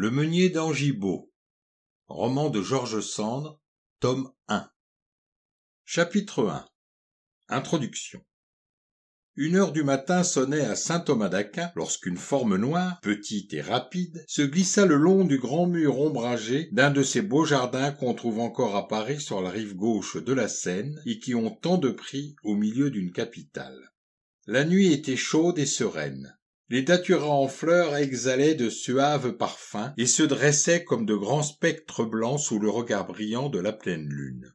Le meunier Roman de Georges Sand, tome 1. Chapitre 1. Introduction. Une heure du matin sonnait à Saint-Thomas d'Aquin lorsqu'une forme noire, petite et rapide, se glissa le long du grand mur ombragé d'un de ces beaux jardins qu'on trouve encore à Paris sur la rive gauche de la Seine et qui ont tant de prix au milieu d'une capitale. La nuit était chaude et sereine. Les daturas en fleurs exhalaient de suaves parfums et se dressaient comme de grands spectres blancs sous le regard brillant de la pleine lune.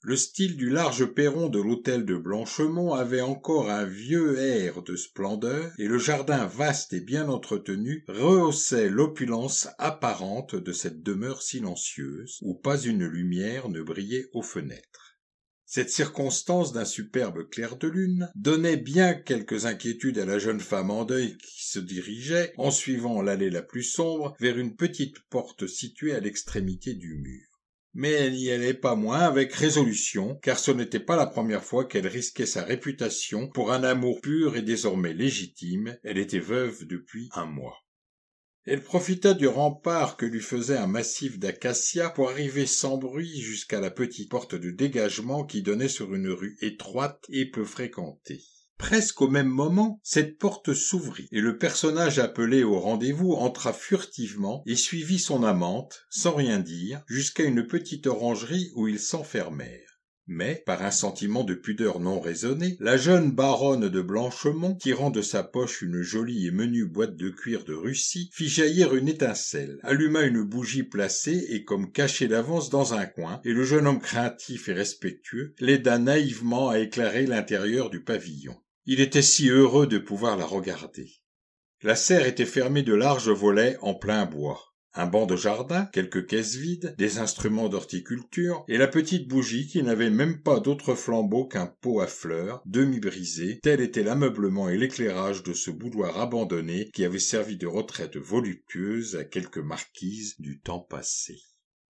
Le style du large perron de l'hôtel de Blanchemont avait encore un vieux air de splendeur, et le jardin vaste et bien entretenu rehaussait l'opulence apparente de cette demeure silencieuse, où pas une lumière ne brillait aux fenêtres. Cette circonstance d'un superbe clair de lune donnait bien quelques inquiétudes à la jeune femme en deuil qui se dirigeait, en suivant l'allée la plus sombre, vers une petite porte située à l'extrémité du mur. Mais elle n'y allait pas moins avec résolution, car ce n'était pas la première fois qu'elle risquait sa réputation pour un amour pur et désormais légitime, elle était veuve depuis un mois. Elle profita du rempart que lui faisait un massif d'acacias pour arriver sans bruit jusqu'à la petite porte de dégagement qui donnait sur une rue étroite et peu fréquentée. Presque au même moment, cette porte s'ouvrit, et le personnage appelé au rendez-vous entra furtivement et suivit son amante, sans rien dire, jusqu'à une petite orangerie où ils s'enfermèrent mais par un sentiment de pudeur non raisonné la jeune baronne de blanchemont tirant de sa poche une jolie et menue boîte de cuir de russie fit jaillir une étincelle alluma une bougie placée et comme cachée d'avance dans un coin et le jeune homme craintif et respectueux l'aida naïvement à éclairer l'intérieur du pavillon il était si heureux de pouvoir la regarder la serre était fermée de larges volets en plein bois un banc de jardin, quelques caisses vides, des instruments d'horticulture, et la petite bougie qui n'avait même pas d'autre flambeau qu'un pot à fleurs, demi-brisé, tel était l'ameublement et l'éclairage de ce boudoir abandonné qui avait servi de retraite voluptueuse à quelques marquises du temps passé.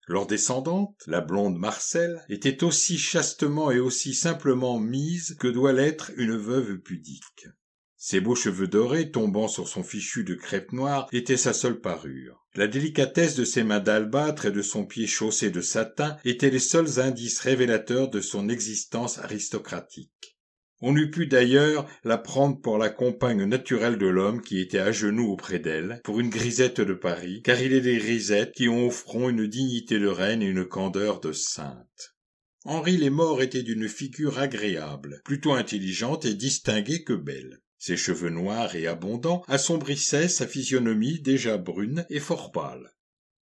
Leur descendante, la blonde Marcel, était aussi chastement et aussi simplement mise que doit l'être une veuve pudique. Ses beaux cheveux dorés tombant sur son fichu de crêpe noire étaient sa seule parure. La délicatesse de ses mains d'albâtre et de son pied chaussé de satin étaient les seuls indices révélateurs de son existence aristocratique. On eût pu d'ailleurs la prendre pour la compagne naturelle de l'homme qui était à genoux auprès d'elle, pour une grisette de Paris, car il est des grisettes qui ont au front une dignité de reine et une candeur de sainte. Henri les Morts était d'une figure agréable, plutôt intelligente et distinguée que belle. Ses cheveux noirs et abondants assombrissaient sa physionomie déjà brune et fort pâle.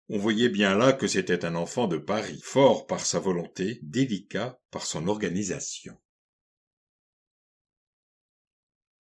On voyait bien là que c'était un enfant de Paris, fort par sa volonté, délicat par son organisation.